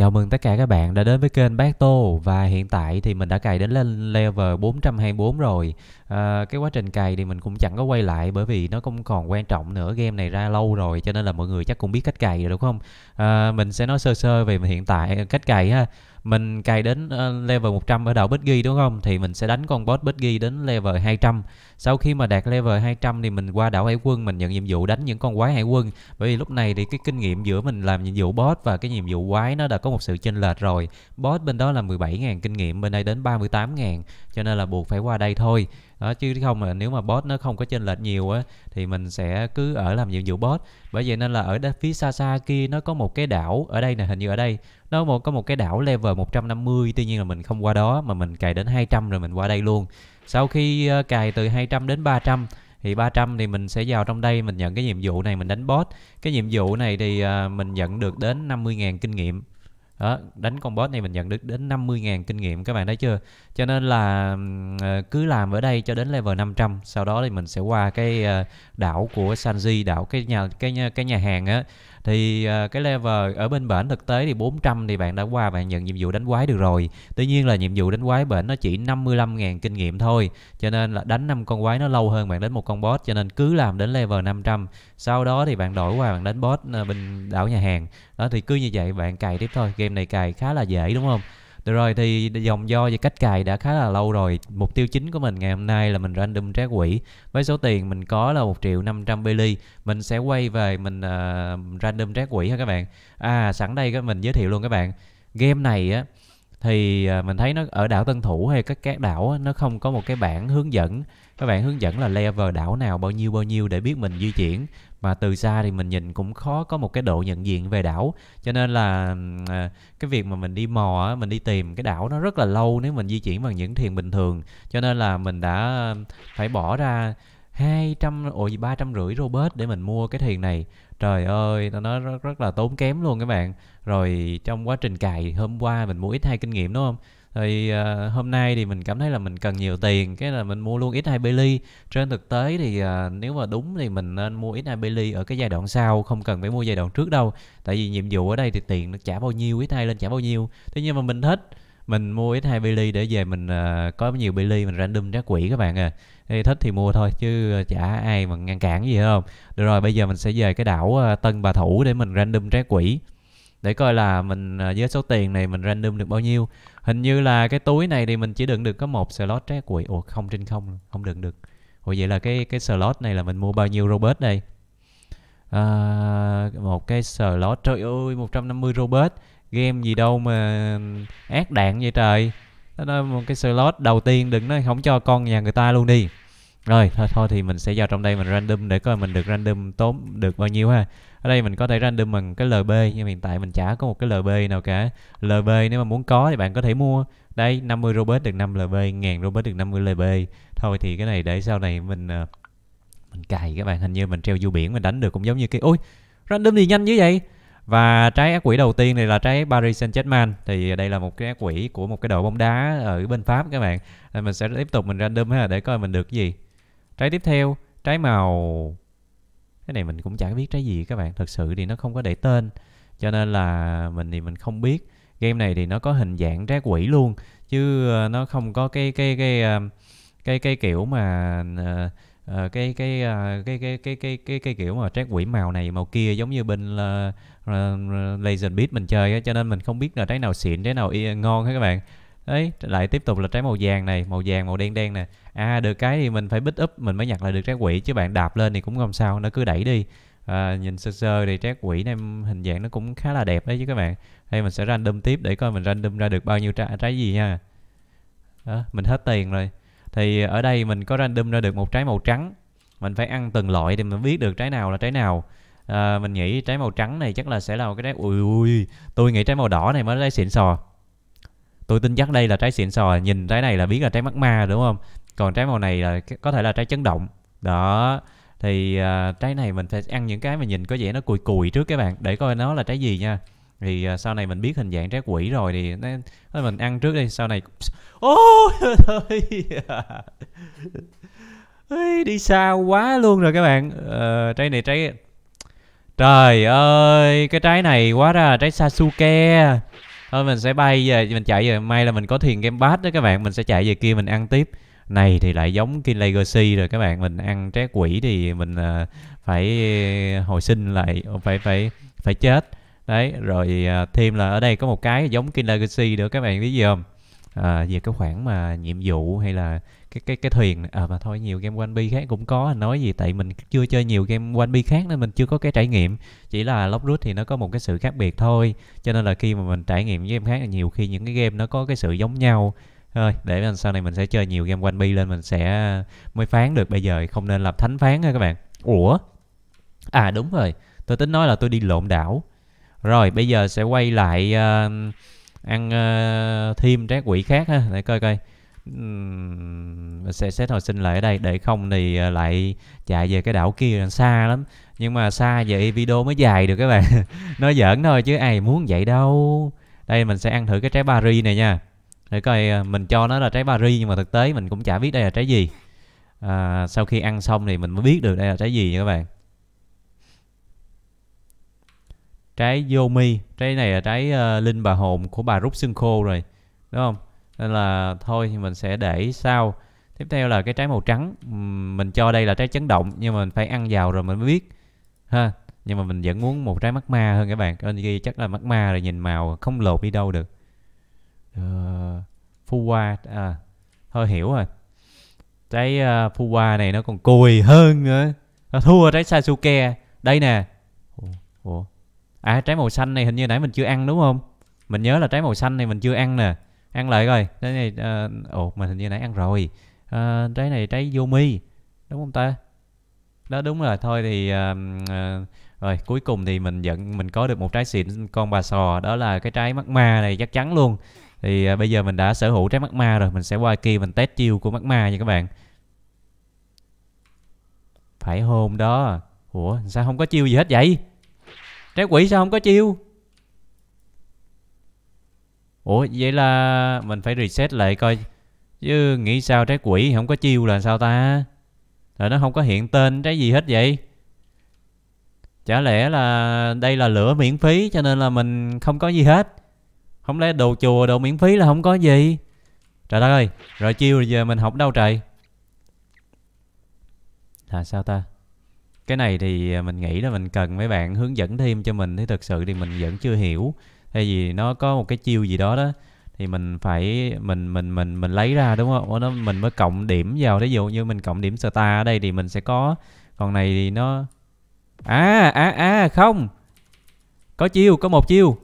Chào mừng tất cả các bạn đã đến với kênh Bác Tô và hiện tại thì mình đã cài đến lên level 424 rồi. À, cái quá trình cài thì mình cũng chẳng có quay lại bởi vì nó cũng còn quan trọng nữa. Game này ra lâu rồi cho nên là mọi người chắc cũng biết cách cài rồi đúng không? À, mình sẽ nói sơ sơ về hiện tại à, cách cài ha mình cài đến uh, level 100 ở đảo bích ghi đúng không thì mình sẽ đánh con boss bích ghi đến level 200 sau khi mà đạt level 200 thì mình qua đảo hải quân mình nhận nhiệm vụ đánh những con quái hải quân bởi vì lúc này thì cái kinh nghiệm giữa mình làm nhiệm vụ boss và cái nhiệm vụ quái nó đã có một sự chênh lệch rồi boss bên đó là 17.000 kinh nghiệm bên đây đến 38.000 cho nên là buộc phải qua đây thôi đó chứ không mà nếu mà boss nó không có chênh lệch nhiều á thì mình sẽ cứ ở làm nhiệm vụ boss bởi vậy nên là ở phía xa xa kia nó có một cái đảo ở đây nè hình như ở đây nó một có một cái đảo level 150 tuy nhiên là mình không qua đó mà mình cài đến 200 rồi mình qua đây luôn sau khi uh, ờ, cài từ 200 đến 300 thì 300 thì mình sẽ vào trong đây mình nhận cái nhiệm vụ này mình đánh boss cái nhiệm vụ này thì uh, mình nhận được đến 50.000 kinh nghiệm đó, đánh con boss này mình nhận được đến 50.000 kinh nghiệm các bạn thấy chưa cho nên là ờ, cứ làm ở đây cho đến level 500 sau đó thì mình sẽ qua cái đảo của Sanji đảo cái nhà cái nhà, cái nhà hàng á thì uh, cái level ở bên bển thực tế thì 400 thì bạn đã qua bạn nhận nhiệm vụ đánh quái được rồi tuy nhiên là nhiệm vụ đánh quái bển nó chỉ 55.000 kinh nghiệm thôi cho nên là đánh năm con quái nó lâu hơn bạn đến một con boss cho nên cứ làm đến level 500 sau đó thì bạn đổi qua bạn đánh boss à, bên đảo nhà hàng đó thì cứ như vậy bạn cài tiếp thôi game này cài khá là dễ đúng không rồi thì dòng do về cách cài đã khá là lâu rồi mục tiêu chính của mình ngày hôm nay là mình random trái quỷ với số tiền mình có là một triệu năm trăm billy mình sẽ quay về mình uh, random trái quỷ ha các bạn à sẵn đây các mình giới thiệu luôn các bạn game này á thì ờ, mình thấy nó ở đảo Tân Thủ hay các các đảo á, nó không có một cái bảng hướng dẫn các bạn hướng dẫn là level đảo nào bao nhiêu bao nhiêu để biết mình di chuyển mà từ xa thì mình nhìn cũng khó có một cái độ nhận diện về đảo cho nên là à, cái việc mà mình đi mò mình đi tìm cái đảo nó rất là lâu nếu mình di chuyển bằng những thuyền bình thường cho nên là mình đã phải bỏ ra 200 ồ ba trăm rưỡi Robert để mình mua cái thuyền này. Trời ơi, nó nói rất, rất là tốn kém luôn các bạn. Rồi trong quá trình cài hôm qua mình mua ít hai kinh nghiệm đúng không? thì uh, hôm nay thì mình cảm thấy là mình cần nhiều tiền cái là mình mua luôn ít hai Bailey trên thực tế thì uh, nếu mà đúng thì mình nên mua ít hai Bailey ở cái giai đoạn sau không cần phải mua giai đoạn trước đâu tại vì nhiệm vụ ở đây thì tiền nó trả bao nhiêu ít hai lên trả bao nhiêu thế nhưng mà mình thích mình mua ít hai Bailey để về mình uh, có nhiều Bailey mình random trái quỷ các bạn à thì thích thì mua thôi chứ chả ai mà ngăn cản gì hết không được rồi bây giờ mình sẽ về cái đảo uh, Tân Bà Thủ để mình random trái quỷ để coi là mình à, với số tiền này mình random được bao nhiêu hình như là cái túi này thì mình chỉ đựng được có một slot trái quỷ ủa không trên không không đựng được ủa vậy là cái cái slot này là mình mua bao nhiêu robot đây à, một cái slot trời ơi 150 robot game gì đâu mà ác đạn vậy trời đó là một cái slot đầu tiên đừng nói không cho con nhà người ta luôn đi rồi thôi thôi thì mình sẽ vào trong đây mình random để coi mình được random tốn được bao nhiêu ha ở đây mình có thể random bằng cái lb nhưng hiện tại mình chả có một cái lb nào cả lb nếu mà muốn có thì bạn có thể mua đây 50 robot được 5 lb ngàn robot được 50 lb thôi thì cái này để sau này mình ờ, mình cài các bạn hình như mình treo du biển mình đánh được cũng giống như cái ôi random gì nhanh như vậy và trái ác quỷ đầu tiên này là trái Paris Saint-Germain thì đây là một cái ác quỷ của một cái đội bóng đá ở bên Pháp các bạn. Nên mình sẽ tiếp tục mình random ha để coi mình được cái gì. Trái tiếp theo, trái màu... Cái này mình cũng chẳng biết trái gì các bạn. Thật sự thì nó không có để tên. Cho nên là mình thì mình không biết. Game này thì nó có hình dạng trái quỷ luôn. Chứ ờ, nó không có cái... cái cái cái cái, cái kiểu mà... cái, cái, cái, cái cái cái cái cái kiểu mà trái quỷ màu này màu kia giống như bên uh, ờ, ờ, laser beat mình chơi á cho nên mình không biết là trái nào xịn trái nào ngon hết các bạn đấy lại tiếp tục là trái màu vàng này màu vàng màu đen đen này à được cái thì mình phải bích up mình mới nhặt lại được trái quỷ chứ bạn đạp lên thì cũng không sao nó cứ đẩy đi à, nhìn sơ sơ thì trái quỷ này hình dạng nó cũng khá là đẹp đấy chứ các bạn đây mình sẽ random tiếp để coi mình random ra được bao nhiêu trái, trái gì nha đó, mình hết tiền rồi thì ở đây mình có random ra được một trái màu trắng mình phải ăn từng loại thì mình biết được trái nào là trái nào à, mình nghĩ trái màu trắng này chắc là sẽ là một cái trái ui ui tôi nghĩ trái màu đỏ này mới là trái xịn sò tôi tin chắc đây là trái xịn sò nhìn trái này là biết là trái mắc ma đúng không còn trái màu này là có thể là trái chấn động đó thì uh, trái này mình phải ăn những cái mà nhìn có vẻ nó cùi cùi trước các bạn để coi nó là trái gì nha thì uh, sau này mình biết hình dạng trái quỷ rồi thì nó, mình ăn trước đi sau này ôi ơi đi xa quá luôn rồi các bạn uh, trái này trái trời ơi cái trái này quá ra trái sasuke thôi mình sẽ bay về mình chạy về may là mình có thiền game pass đó các bạn mình sẽ chạy về kia mình ăn tiếp này thì lại giống King Legacy rồi các bạn mình ăn trái quỷ thì mình uh, phải hồi sinh lại ờ, phải phải phải chết đấy rồi uh, thêm là ở đây có một cái giống King Legacy nữa các bạn biết gì không à, về cái khoản mà nhiệm vụ hay là cái cái cái thuyền à mà thôi nhiều game One Piece khác cũng có nói gì tại mình chưa chơi nhiều game One Piece khác nên mình chưa có cái trải nghiệm chỉ là Rút thì nó có một cái sự khác biệt thôi cho nên là khi mà mình trải nghiệm với game khác là nhiều khi những cái game nó có cái sự giống nhau thôi để lần sau này mình sẽ chơi nhiều game quanh bi lên mình sẽ ờ, mới phán được bây giờ không nên lập thánh phán nha các bạn ủa à đúng rồi tôi tính nói là tôi đi lộn đảo rồi bây giờ sẽ quay lại uh, ăn uh, thêm trái quỷ khác ha để coi coi uhm, sẽ xét hồi sinh lại ở đây để không thì uh, lại chạy về cái đảo kia xa lắm nhưng mà xa vậy video mới dài được các bạn nói giỡn thôi chứ ai muốn vậy đâu đây mình sẽ ăn thử cái trái bari này nha để coi à, mình cho nó là trái Paris nhưng mà thực tế mình cũng chả biết đây là trái gì à, sau khi ăn xong thì mình mới biết được đây là trái gì nha các bạn trái yomi trái này là trái uh, linh bà hồn của bà rút xương khô rồi đúng không nên là thôi thì mình sẽ để sau tiếp theo là cái trái màu trắng mình cho đây là trái chấn động nhưng mà mình phải ăn vào rồi mình mới biết ha nhưng mà mình vẫn muốn một trái mắt ma hơn các bạn nên ghi chắc là mắt ma rồi nhìn màu không lột đi đâu được Ờ, uh, Fuwa à, thôi hiểu rồi trái ờ, uh, Fuwa này nó còn cùi hơn nữa nó thua trái Sasuke đây nè ủa, ủa. à trái màu xanh này hình như nãy mình chưa ăn đúng không mình nhớ là trái màu xanh này mình chưa ăn nè ăn lại coi trái này uh, ồ mình hình như nãy ăn rồi uh, trái này trái Yomi đúng không ta đó đúng rồi thôi thì uh, uh, rồi cuối cùng thì mình dẫn mình có được một trái xịn con bà sò đó là cái trái mắt ma này chắc chắn luôn thì à, bây giờ mình đã sở hữu trái mắt ma rồi mình sẽ qua kia mình test chiêu của mắt ma nha các bạn phải hôn đó ủa sao không có chiêu gì hết vậy trái quỷ sao không có chiêu ủa vậy là mình phải reset lại coi chứ nghĩ sao trái quỷ không có chiêu là sao ta rồi nó không có hiện tên trái gì hết vậy chả lẽ là đây là lửa miễn phí cho nên là mình không có gì hết không lẽ đồ chùa đồ miễn phí là không có gì trời đất ơi rồi chiều rồi giờ mình học đâu trời là sao ta cái này thì à, mình nghĩ là mình cần mấy bạn hướng dẫn thêm cho mình thì thực sự thì mình vẫn chưa hiểu tại vì nó có một cái chiêu gì đó đó thì mình phải mình mình mình mình lấy ra đúng không nó mình mới cộng điểm vào ví dụ như mình cộng điểm star ở đây thì mình sẽ có còn này thì nó à à à không có chiêu có một chiêu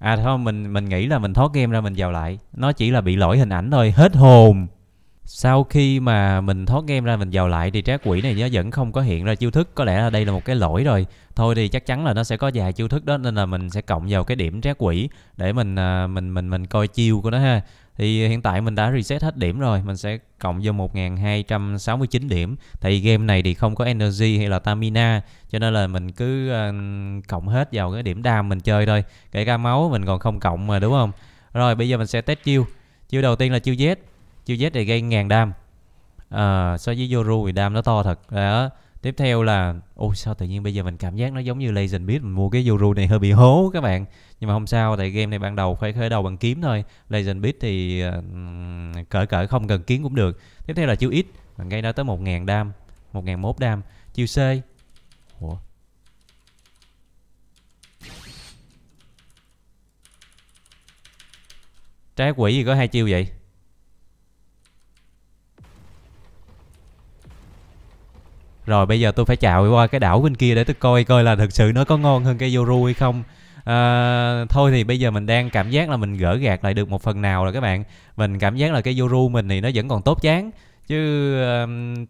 à thôi mình mình nghĩ là mình thoát game ra mình vào lại nó chỉ là bị lỗi hình ảnh thôi hết hồn sau khi mà mình thoát game ra mình vào lại thì trái quỷ này nó vẫn không có hiện ra chiêu thức có lẽ là đây là một cái lỗi rồi thôi thì chắc chắn là nó sẽ có vài chiêu thức đó nên là mình sẽ cộng vào cái điểm trái quỷ để mình à, mình mình mình coi chiêu của nó ha thì ờ, hiện tại mình đã reset hết điểm rồi mình sẽ cộng vô 1269 điểm tại game này thì không có energy hay là stamina cho nên là mình cứ uh, cộng hết vào cái điểm đam mình chơi thôi kể cả máu mình còn không cộng mà đúng không rồi bây giờ mình sẽ test chiêu chiêu đầu tiên là chiêu Z chiêu Z thì gây ngàn đam à, so với Yoru thì đam nó to thật đó tiếp theo là ôi sao tự nhiên bây giờ mình cảm giác nó giống như Legend Beat mình mua cái Yoru này hơi bị hố các bạn nhưng mà không sao tại game này ban đầu phải khởi đầu bằng kiếm thôi Legend Beat thì uh, cỡ không cần kiếm cũng được tiếp theo là chiêu ít mình gây nó tới 1.000 đam 1.001 đam chiêu C Ủa? trái quỷ gì có hai chiêu vậy rồi bây giờ tôi phải chạy qua cái đảo bên kia để tôi coi coi là thực sự nó có ngon hơn cái yoru hay không à, thôi thì bây giờ mình đang cảm giác là mình gỡ gạt lại được một phần nào rồi các bạn mình cảm giác là cái yoru mình thì nó vẫn còn tốt chán chứ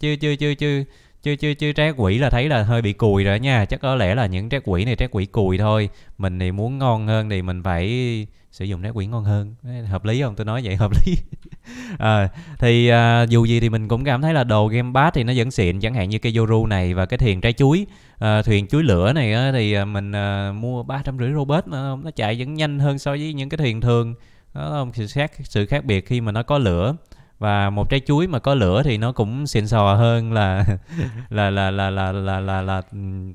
chưa chưa chưa chưa chưa chưa chứ trái quỷ là thấy là hơi bị cùi rồi nha chắc có lẽ là những trái quỷ này trái quỷ cùi thôi mình thì muốn ngon hơn thì mình phải sử dụng nát quyển ngon hơn hợp lý không tôi nói vậy hợp lý à, thì à, dù gì thì mình cũng cảm thấy là đồ game pass thì nó vẫn xịn chẳng hạn như cây yoru này và cái thuyền trái chuối à, thuyền chuối lửa này á, thì à, mình à, mua ba trăm rưỡi robot nó chạy vẫn nhanh hơn so với những cái thuyền thường đó không sự khác sự khác biệt khi mà nó có lửa và một trái chuối mà có lửa thì nó cũng xịn sò hơn là là là là là là là, là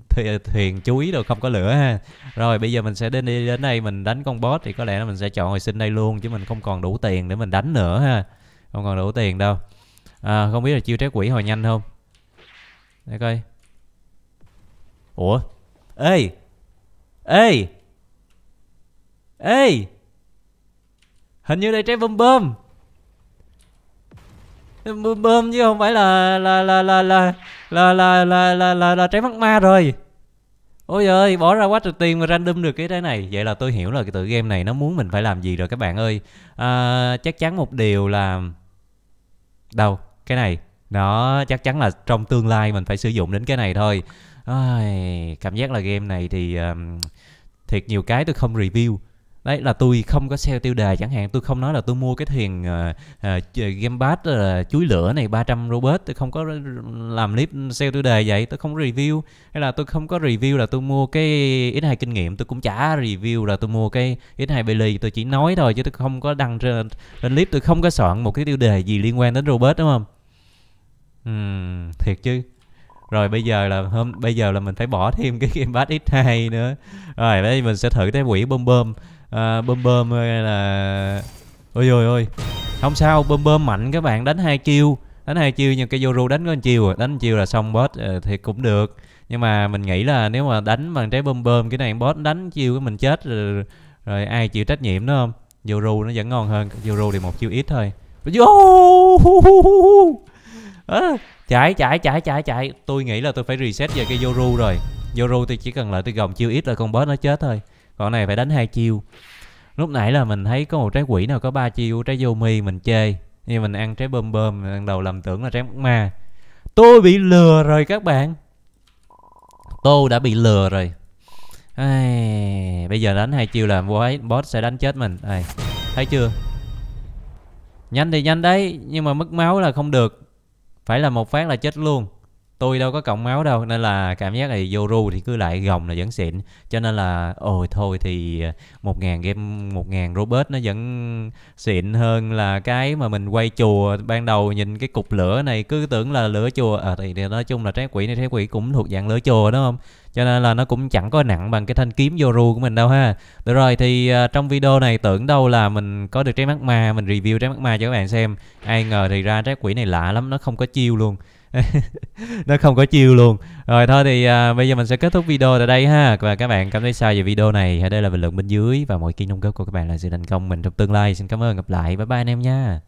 th- thuyền chuối rồi không có lửa ha rồi bây giờ mình sẽ đến đi đến đây mình đánh con boss thì có lẽ là mình sẽ chọn hồi sinh đây luôn chứ mình không còn đủ tiền để mình đánh nữa ha không còn đủ tiền đâu à, không biết là chiêu trái quỷ hồi nhanh không để coi ủa ê ê ê hình như đây trái bom bom bơm bơm chứ không phải là là là là là là là là là là, là trái mắt ma rồi ôi ơi bỏ ra quá trời tiền mà random được cái trái này vậy là tôi hiểu là cái tự game này nó muốn mình phải làm gì rồi các bạn ơi à, chắc chắn một điều là đâu cái này nó chắc chắn là trong tương lai mình phải sử dụng đến cái này thôi Ai, cảm giác là game này thì um, thiệt nhiều cái tôi không review đấy là tôi không có sale tiêu đề chẳng hạn tôi không nói là tôi mua cái thuyền uh, uh, game pass uh, ờ, chuối lửa này 300 robot tôi không có làm clip sale tiêu đề vậy tôi không review hay là tôi không có review là tôi mua cái ít 2 kinh nghiệm tôi cũng chả review là tôi mua cái x2 belly tôi chỉ nói thôi chứ tôi không có đăng trên, lên clip tôi không có soạn một cái tiêu đề gì liên quan đến robot đúng không uhm, thiệt chứ rồi bây giờ là hôm bây giờ là mình phải bỏ thêm cái gamepad x2 nữa rồi bây mình sẽ thử cái quỷ bơm bơm à, bơm bơm là ôi ôi ôi không sao bơm bơm mạnh các bạn đánh hai chiêu đánh hai chiêu nhưng cái Yoru đánh có chiêu rồi đánh chiêu là xong boss ờ, thì cũng được nhưng mà mình nghĩ là nếu mà đánh bằng trái bơm bơm cái này boss đánh chiêu của mình chết rồi, rồi ai chịu trách nhiệm nữa không Yoru nó vẫn ngon hơn Yoru thì một chiêu ít thôi Yo! à, chạy chạy chạy chạy chạy tôi nghĩ là tôi phải reset về cái yoru rồi yoru tôi chỉ cần là tôi gồng chiêu ít là con boss nó chết thôi còn này phải đánh hai chiêu lúc nãy là mình thấy có một trái quỷ nào có ba chiêu trái vô mi mình chê nhưng mình ăn trái bơm bơm ban đầu làm tưởng là trái ma tôi bị lừa rồi các bạn tôi đã bị lừa rồi Ai, bây giờ đánh hai chiêu là boss sẽ đánh chết mình Ai, thấy chưa nhanh thì nhanh đấy nhưng mà mất máu là không được phải là một phát là chết luôn tôi đâu có cộng máu đâu nên là cảm giác này vô ru thì cứ lại gồng là vẫn xịn cho nên là ôi thôi thì ờ, một ngàn game một ngàn robot nó vẫn xịn hơn là cái mà mình quay chùa ban đầu nhìn cái cục lửa này cứ tưởng là lửa chùa à thì nói chung là trái quỷ này trái quỷ cũng thuộc dạng lửa chùa đúng không cho nên là nó cũng chẳng có nặng bằng cái thanh kiếm vô ru của mình đâu ha được rồi thì uh, trong video này tưởng đâu là mình có được trái mắt ma mình review trái mắt ma cho các bạn xem ai ngờ thì ra trái quỷ này lạ lắm nó không có chiêu luôn nó không có chiêu luôn rồi thôi thì à, bây giờ mình sẽ kết thúc video tại đây ha và các bạn cảm thấy sao về video này hãy để lại bình luận bên dưới và mọi kênh đóng góp của các bạn là sự thành công mình trong tương lai xin cảm ơn gặp lại bye bye anh em nha